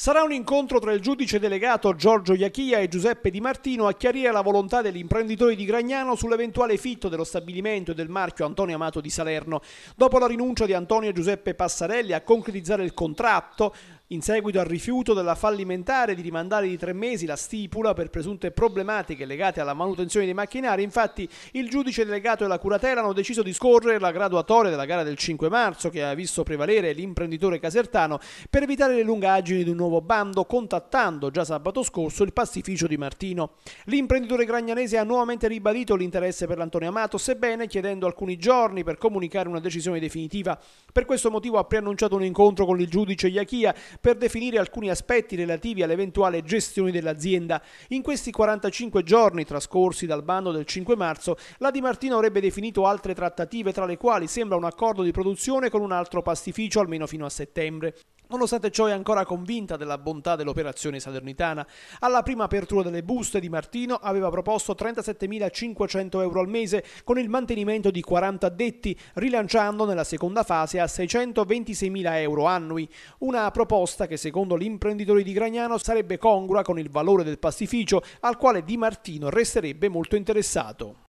Sarà un incontro tra il giudice delegato Giorgio Iachia e Giuseppe Di Martino a chiarire la volontà degli imprenditori di Gragnano sull'eventuale fitto dello stabilimento e del marchio Antonio Amato di Salerno. Dopo la rinuncia di Antonio e Giuseppe Passarelli a concretizzare il contratto, in seguito al rifiuto della fallimentare di rimandare di tre mesi la stipula per presunte problematiche legate alla manutenzione dei macchinari, infatti il giudice delegato e la curatela hanno deciso di scorrere la graduatoria della gara del 5 marzo che ha visto prevalere l'imprenditore casertano per evitare le lungaggini di un nuovo bando contattando già sabato scorso il pastificio di Martino. L'imprenditore gragnanese ha nuovamente ribadito l'interesse per l'Antonio Amato, sebbene chiedendo alcuni giorni per comunicare una decisione definitiva. Per questo motivo ha preannunciato un incontro con il giudice Iachia per definire alcuni aspetti relativi all'eventuale gestione dell'azienda. In questi 45 giorni trascorsi dal bando del 5 marzo, la Di Martino avrebbe definito altre trattative tra le quali sembra un accordo di produzione con un altro pastificio almeno fino a settembre. Nonostante ciò è ancora convinta della bontà dell'operazione salernitana. Alla prima apertura delle buste di Martino aveva proposto 37.500 euro al mese con il mantenimento di 40 addetti, rilanciando nella seconda fase a 626.000 euro annui. Una proposta proposta che secondo l'imprenditore di Gragnano sarebbe congrua con il valore del pastificio al quale Di Martino resterebbe molto interessato.